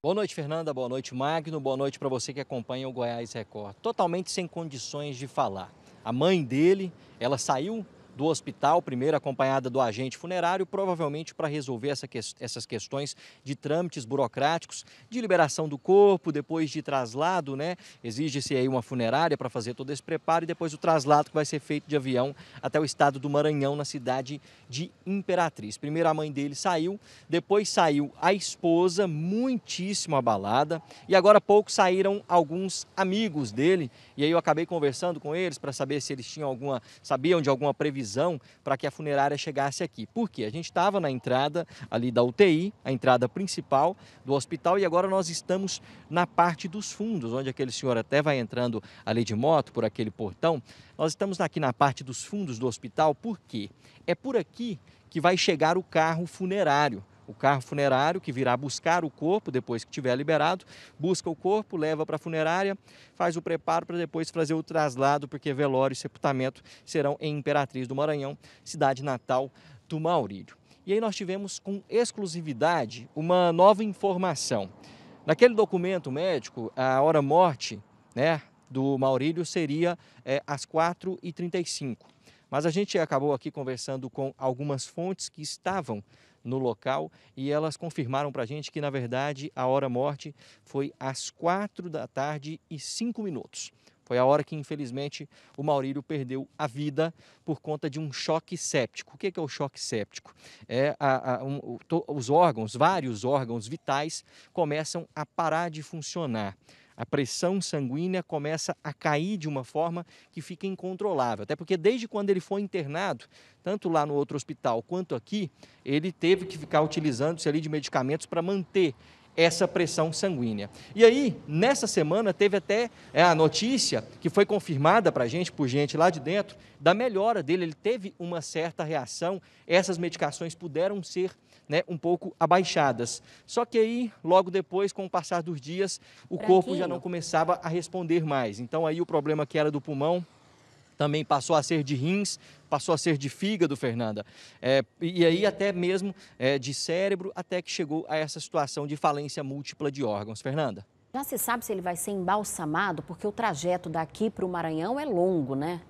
Boa noite, Fernanda. Boa noite, Magno. Boa noite para você que acompanha o Goiás Record. Totalmente sem condições de falar. A mãe dele, ela saiu do hospital, primeiro acompanhada do agente funerário, provavelmente para resolver essa que, essas questões de trâmites burocráticos, de liberação do corpo, depois de traslado, né? Exige-se aí uma funerária para fazer todo esse preparo e depois o traslado que vai ser feito de avião até o estado do Maranhão, na cidade de Imperatriz. Primeiro a mãe dele saiu, depois saiu a esposa, muitíssimo abalada, e agora há pouco saíram alguns amigos dele, e aí eu acabei conversando com eles para saber se eles tinham alguma, sabiam de alguma previsão decisão para que a funerária chegasse aqui. Por quê? A gente estava na entrada ali da UTI, a entrada principal do hospital, e agora nós estamos na parte dos fundos, onde aquele senhor até vai entrando ali de moto por aquele portão. Nós estamos aqui na parte dos fundos do hospital, por quê? É por aqui que vai chegar o carro funerário o carro funerário, que virá buscar o corpo depois que tiver liberado, busca o corpo, leva para a funerária, faz o preparo para depois fazer o traslado, porque velório e sepultamento serão em Imperatriz do Maranhão, cidade natal do Maurílio. E aí nós tivemos com exclusividade uma nova informação. Naquele documento médico, a hora morte né, do Maurílio seria é, às 4h35. Mas a gente acabou aqui conversando com algumas fontes que estavam no local e elas confirmaram para a gente que, na verdade, a hora morte foi às quatro da tarde e cinco minutos. Foi a hora que, infelizmente, o Maurílio perdeu a vida por conta de um choque séptico. O que é, é o choque séptico? É a, a, um, os órgãos, vários órgãos vitais, começam a parar de funcionar a pressão sanguínea começa a cair de uma forma que fica incontrolável. Até porque desde quando ele foi internado, tanto lá no outro hospital quanto aqui, ele teve que ficar utilizando-se ali de medicamentos para manter essa pressão sanguínea. E aí, nessa semana, teve até é, a notícia que foi confirmada para a gente, por gente lá de dentro, da melhora dele. Ele teve uma certa reação, essas medicações puderam ser né, um pouco abaixadas. Só que aí, logo depois, com o passar dos dias, o Branquinho. corpo já não começava a responder mais. Então, aí, o problema que era do pulmão também passou a ser de rins, passou a ser de fígado, Fernanda. É, e aí até mesmo é, de cérebro, até que chegou a essa situação de falência múltipla de órgãos, Fernanda. Já se sabe se ele vai ser embalsamado, porque o trajeto daqui para o Maranhão é longo, né?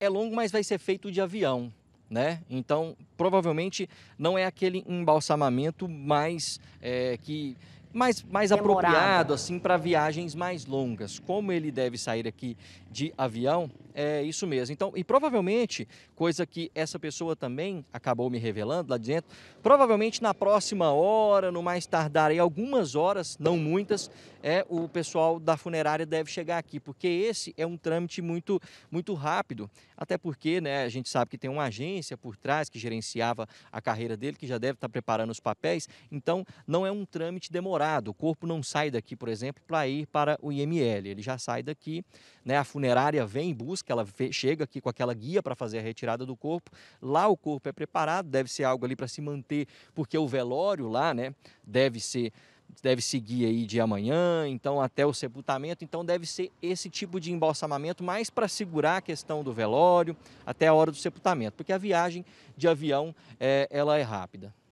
É longo, mas vai ser feito de avião. Né? Então, provavelmente não é aquele embalsamamento mais é, que mais, mais apropriado assim para viagens mais longas. Como ele deve sair aqui de avião, é isso mesmo. Então, e provavelmente, coisa que essa pessoa também acabou me revelando lá dentro, provavelmente na próxima hora, no mais tardar aí algumas horas, não muitas, é o pessoal da funerária deve chegar aqui, porque esse é um trâmite muito muito rápido, até porque, né, a gente sabe que tem uma agência por trás que gerenciava a carreira dele, que já deve estar preparando os papéis, então não é um trâmite demorado. O corpo não sai daqui, por exemplo, para ir para o IML, ele já sai daqui, né? A funerária vem em busca que ela chega aqui com aquela guia para fazer a retirada do corpo. Lá o corpo é preparado, deve ser algo ali para se manter, porque o velório lá, né, deve ser deve seguir aí de amanhã, então até o sepultamento, então deve ser esse tipo de embalsamamento mais para segurar a questão do velório até a hora do sepultamento, porque a viagem de avião é, ela é rápida.